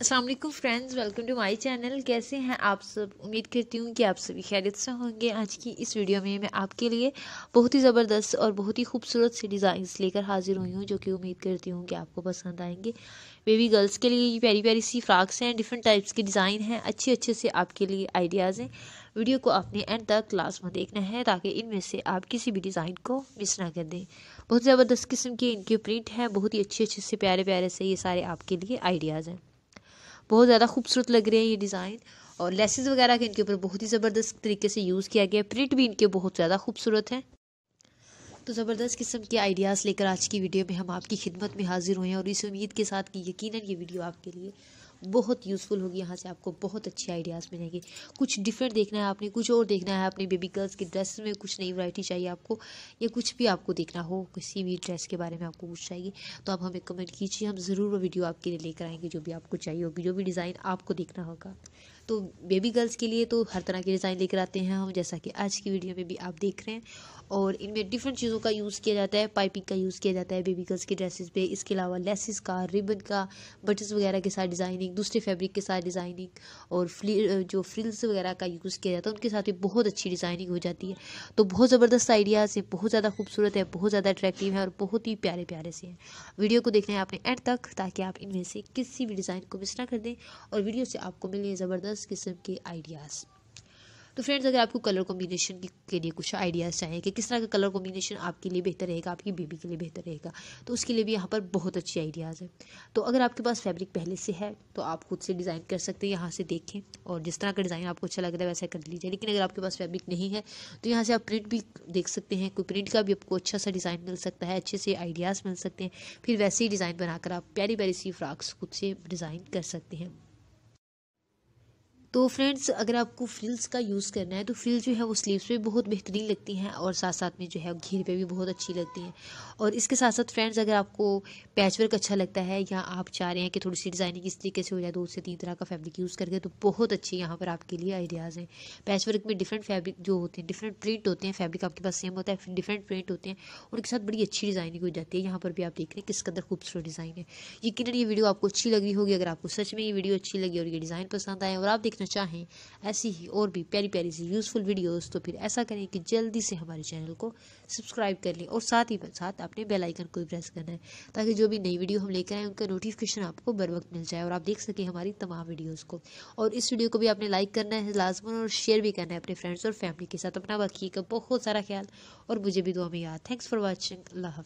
Aslam friends welcome to my channel कैसे हैं आप सब उम्मीद करती हूँ कि आप सभी खैरियत से होंगे आज की इस वीडियो में मैं आपके लिए बहुत ही ज़बरदस्त और बहुत ही खूबसूरत से डिज़ाइंस लेकर हाज़िर हुई हूँ जो कि उम्मीद करती हूँ कि आपको पसंद आएंगे बेबी गर्ल्स के लिए ये प्यारी प्यारी सी फ्राक्स हैं डिफरेंट टाइप्स के डिज़ाइन हैं अच्छे अच्छे से आपके लिए आइडियाज़ हैं वीडियो को आपने एंड तक क्लास में देखना है ताकि इनमें से आप किसी भी डिज़ाइन को मिस ना कर दें बहुत ज़बरदस्त किस्म के इनके प्रिंट हैं बहुत ही अच्छे अच्छे से प्यारे प्यारे से ये सारे आपके लिए आइडियाज़ हैं बहुत ज़्यादा खूबसूरत लग रहे हैं ये डिज़ाइन और लेसेस वगैरह के इनके ऊपर बहुत ही ज़बरदस्त तरीके से यूज़ किया गया है प्रिंट भी इनके बहुत ज़्यादा खूबसूरत हैं तो ज़बरदस्त किस्म के आइडियाज़ लेकर आज की वीडियो में हम आपकी खिदमत में हाजिर हुए हैं और इस उम्मीद के साथ कि यकीनन ये वीडियो आपके लिए बहुत यूज़फुल होगी यहाँ से आपको बहुत अच्छी आइडियाज़ मिलेंगे कुछ डिफरेंट देखना है आपने कुछ और देखना है अपनी बेबी गर्ल्स की ड्रेस में कुछ नई वराइटी चाहिए आपको या कुछ भी आपको देखना हो किसी भी ड्रेस के बारे में आपको कुछ चाहिए तो आप हमें कमेंट कीजिए हम ज़रूर वो वीडियो आपके लिए लेकर आएंगे जो भी आपको चाहिए होगी जो भी डिज़ाइन आपको देखना होगा तो बेबी गर्ल्स के लिए तो हर तरह के डिज़ाइन लेकर आते हैं हम जैसा कि आज की वीडियो में भी आप देख रहे हैं और इनमें डिफरेंट चीज़ों का यूज़ किया जाता है पाइपिंग का यूज़ किया जाता है बेबी गर्ल्स के ड्रेसेस पे इसके अलावा लेसिस का रिबन का बटन्स वगैरह के साथ डिज़ाइनिंग दूसरे फैब्रिक के साथ डिज़ाइनिंग और जो फ्रिल्स वगैरह का यूज़ किया जाता है उनके साथ भी बहुत अच्छी डिज़ाइनिंग हो जाती है तो बहुत ज़बरदस्त आइडियाज़ है बहुत ज़्यादा खूबसूरत है बहुत ज़्यादा अट्रैक्टिव है और बहुत ही प्यारे प्यारे से हैं वीडियो को देखना है आपने एंड तक ताकि आप इनमें से किसी भी डिज़ाइन को मिस ना कर दें और वीडियो से आपको मिले ज़बरदस्त ज़बरदस्त किस्म के आइडियाज़ तो फ्रेंड्स अगर आपको कलर कॉम्बिनेशन के लिए कुछ आइडियाज़ चाहिए कि किस तरह का कलर कॉम्बिनेशन आपके लिए बेहतर रहेगा आपकी बेबी के लिए बेहतर रहेगा तो उसके लिए भी यहाँ पर बहुत अच्छी आइडियाज़ हैं तो अगर आपके पास फैब्रिक पहले से है तो आप खुद से डिज़ाइन कर सकते हैं यहाँ से देखें और जिस तरह का डिज़ाइन आपको अच्छा लग रहा है वैसा कर लीजिए लेकिन अगर आपके पास फैब्रिक नहीं है तो यहाँ से आप प्रिंट भी देख सकते हैं कोई प्रिंट का भी आपको अच्छा सा डिज़ाइन मिल सकता है अच्छे से आइडियाज़ मिल सकते हैं फिर वैसे ही डिज़ाइन बनाकर आप प्यारी प्यारी सी फ्राक्स खुद से डिज़ाइन कर सकते हैं तो फ्रेंड्स अगर आपको फ्रिल्स का यूज़ करना है तो फ्रिल्स जो है वो स्लीव्स पे बहुत बेहतरीन लगती हैं और साथ साथ में जो है घेर पे भी बहुत अच्छी लगती हैं और इसके साथ साथ फ्रेंड्स अगर आपको पैचवर्क अच्छा लगता है या आप चाह रहे हैं कि थोड़ी सी डिज़ाइनिंग इस तरीके से हो जाए दो से तीन तरह का फैब्रिक यूज़ करके तो बहुत अच्छे यहाँ पर आपके लिए आइडियाज़ हैं पैचवर्क में डिफरेंट फैब्रिक जो होते हैं डिफरेंट प्रिंट होते हैं फैब्रिक आपके पास सेम होता है डिफरेंट प्रिंट होते हैं उनके साथ बड़ी अच्छी डिज़ाइनिंग हो जाती है यहाँ पर भी आप देख रहे हैं किस कदर खूबसूरत डिज़ाइन है यकीन ये वीडियो आपको अच्छी लगी होगी अगर आपको सच में ये वीडियो अच्छी लगी और ये डिज़ाइन पसंद आए और आप देखना चाहें ऐसी ही और भी प्यारी प्यारी सी यूज़फुल वीडियोस तो फिर ऐसा करें कि जल्दी से हमारे चैनल को सब्सक्राइब कर लें और साथ ही साथ अपने बेल आइकन को भी प्रेस करना है ताकि जो भी नई वीडियो हम लेकर आएँ उनका नोटिफिकेशन आपको बर वक्त मिल जाए और आप देख सकें हमारी तमाम वीडियोज़ को और इस वीडियो को भी आपने लाइक करना है लाजमन और शेयर भी करना है अपने फ्रेंड्स और फैमिली के साथ अपना बाकी का बहुत सारा ख्याल और मुझे भी दुआ में याद थैंक्स फॉर वॉचिंग अल्लाह